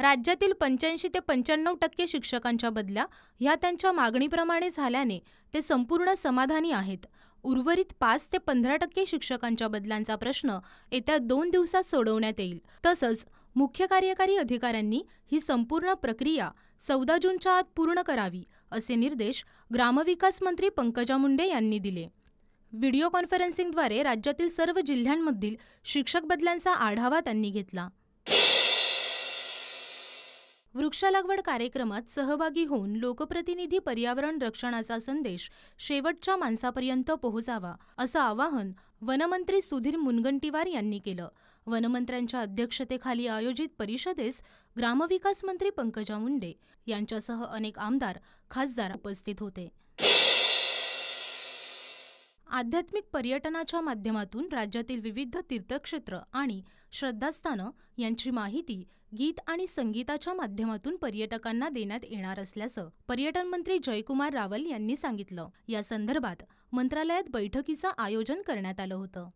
राज्यातील पंच्याऐंशी ते पंच्याण्णव टक्के शिक्षकांच्या बदल्या ह्या त्यांच्या मागणीप्रमाणे झाल्याने ते संपूर्ण समाधानी आहेत उर्वरित पाच ते पंधरा टक्के शिक्षकांच्या बदलांचा प्रश्न येत्या दोन दिवसात सोडवण्यात येईल तसंच मुख्य कार्यकारी अधिकाऱ्यांनी ही संपूर्ण प्रक्रिया चौदा जूनच्या आत पूर्ण करावी असे निर्देश ग्रामविकास मंत्री पंकजा मुंडे यांनी दिले व्हिडिओ कॉन्फरन्सिंगद्वारे राज्यातील सर्व जिल्ह्यांमधील शिक्षक बदल्यांचा आढावा त्यांनी घेतला वृक्षलागवड कार्यक्रमात सहभागी होऊन लोकप्रतिनिधी पर्यावरण रक्षणाचा संदेश शेवटच्या माणसापर्यंत पोहोचावा असं आवाहन वनमंत्री सुधीर मुनगंटीवार यांनी केलं वनमंत्र्यांच्या अध्यक्षतेखाली आयोजित परिषदेस ग्रामविकास मंत्री पंकजा मुंडे यांच्यासह अनेक आमदार खासदार उपस्थित होते आध्यात्मिक पर्यटनाच्या माध्यमातून राज्यातील विविध तीर्थक्षेत्र आणि श्रद्धास्थानं यांची माहिती गीत आणि संगीताच्या माध्यमातून पर्यटकांना देण्यात येणार असल्याचं पर्यटन मंत्री जयकुमार रावल यांनी सांगितलं या संदर्भात मंत्रालयात बैठकीचं आयोजन करण्यात आलं होतं